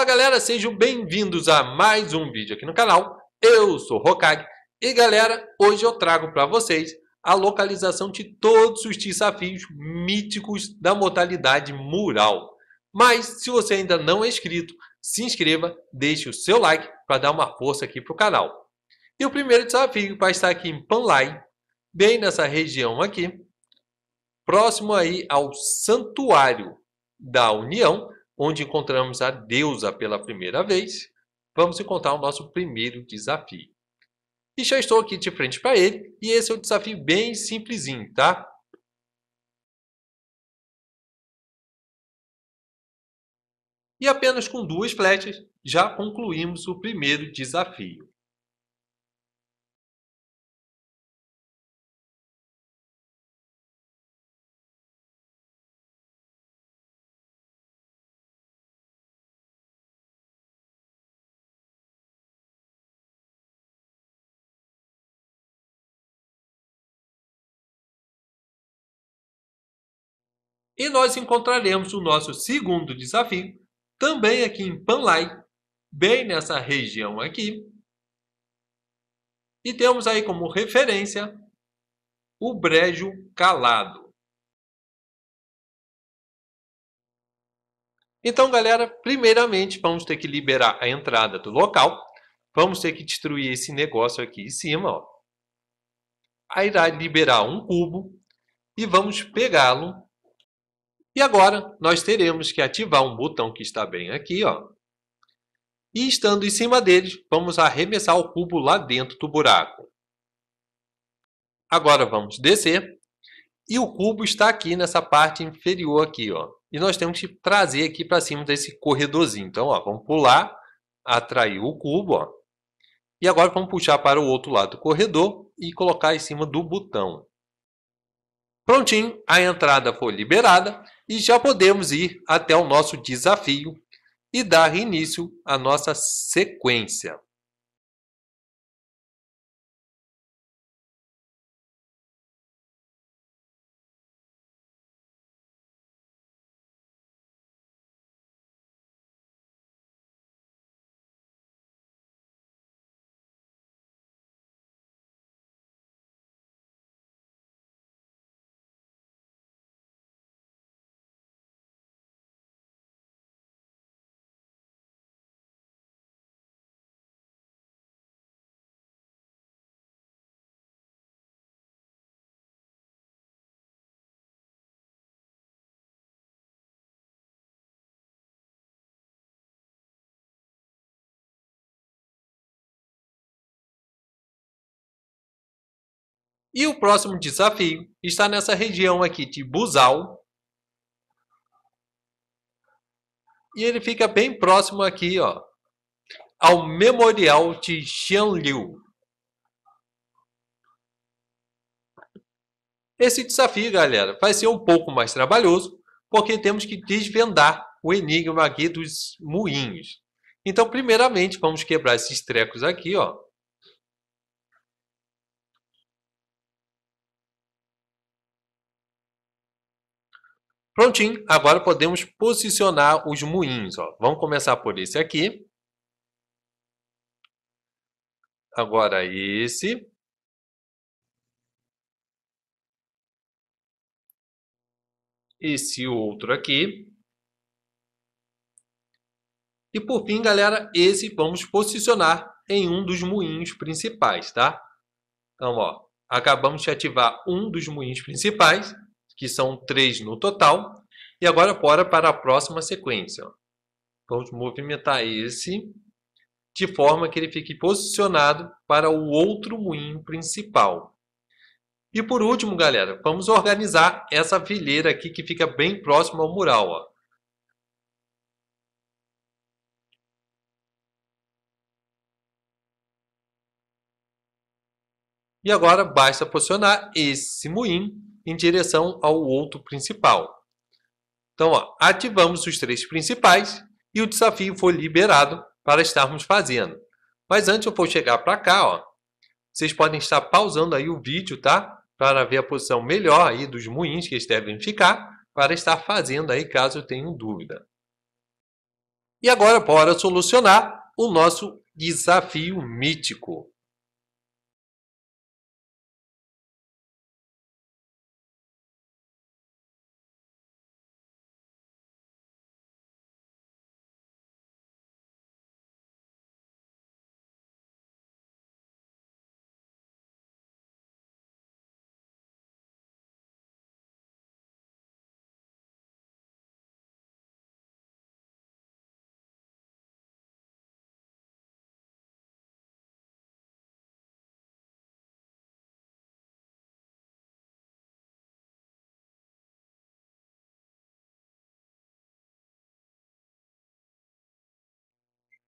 Fala galera, sejam bem-vindos a mais um vídeo aqui no canal. Eu sou Hokage e galera, hoje eu trago para vocês a localização de todos os desafios míticos da mortalidade mural. Mas se você ainda não é inscrito, se inscreva, deixe o seu like para dar uma força aqui para o canal. E o primeiro desafio vai estar aqui em Panlai, bem nessa região aqui, próximo aí ao Santuário da União, onde encontramos a deusa pela primeira vez, vamos encontrar o nosso primeiro desafio. E já estou aqui de frente para ele, e esse é um desafio bem simplesinho, tá? E apenas com duas flechas já concluímos o primeiro desafio. E nós encontraremos o nosso segundo desafio, também aqui em Panlai, bem nessa região aqui. E temos aí como referência o brejo calado. Então, galera, primeiramente vamos ter que liberar a entrada do local. Vamos ter que destruir esse negócio aqui em cima. Ó. Aí irá liberar um cubo e vamos pegá-lo e agora nós teremos que ativar um botão que está bem aqui, ó. E estando em cima deles, vamos arremessar o cubo lá dentro do buraco. Agora vamos descer e o cubo está aqui nessa parte inferior aqui, ó. E nós temos que trazer aqui para cima desse corredorzinho. Então, ó, vamos pular, atrair o cubo, ó. E agora vamos puxar para o outro lado do corredor e colocar em cima do botão. Prontinho, a entrada foi liberada e já podemos ir até o nosso desafio e dar início à nossa sequência. E o próximo desafio está nessa região aqui de Busal. E ele fica bem próximo aqui, ó, ao memorial de Xianliu. Esse desafio, galera, vai ser um pouco mais trabalhoso, porque temos que desvendar o enigma aqui dos moinhos. Então, primeiramente, vamos quebrar esses trecos aqui, ó. Prontinho, agora podemos posicionar os moinhos. Ó. Vamos começar por esse aqui. Agora esse. Esse outro aqui. E por fim, galera, esse vamos posicionar em um dos moinhos principais, tá? Então, ó, acabamos de ativar um dos moinhos principais, que são três no total. E agora bora para a próxima sequência. Vamos movimentar esse de forma que ele fique posicionado para o outro moinho principal. E por último, galera, vamos organizar essa fileira aqui que fica bem próxima ao mural. Ó. E agora basta posicionar esse moinho em direção ao outro principal. Então, ó, ativamos os três principais e o desafio foi liberado para estarmos fazendo. Mas antes eu vou chegar para cá, ó, vocês podem estar pausando aí o vídeo, tá? Para ver a posição melhor aí dos moinhos que eles devem ficar, para estar fazendo aí caso tenham dúvida. E agora bora solucionar o nosso desafio mítico.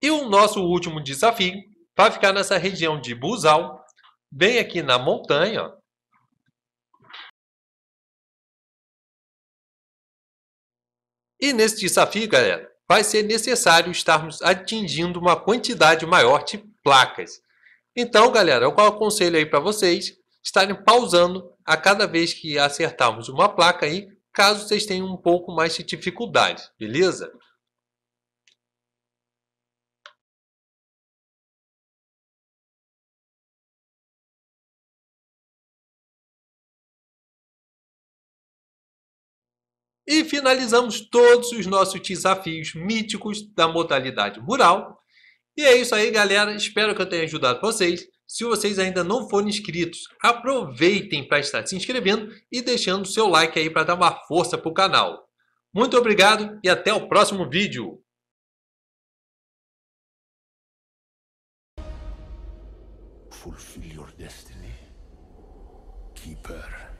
E o nosso último desafio vai ficar nessa região de Busal, bem aqui na montanha. E nesse desafio, galera, vai ser necessário estarmos atingindo uma quantidade maior de placas. Então, galera, eu aconselho aí para vocês estarem pausando a cada vez que acertarmos uma placa aí, caso vocês tenham um pouco mais de dificuldade, beleza? E finalizamos todos os nossos desafios míticos da modalidade mural. E é isso aí, galera. Espero que eu tenha ajudado vocês. Se vocês ainda não forem inscritos, aproveitem para estar se inscrevendo e deixando o seu like aí para dar uma força para o canal. Muito obrigado e até o próximo vídeo. Fulfill your destiny. Keeper.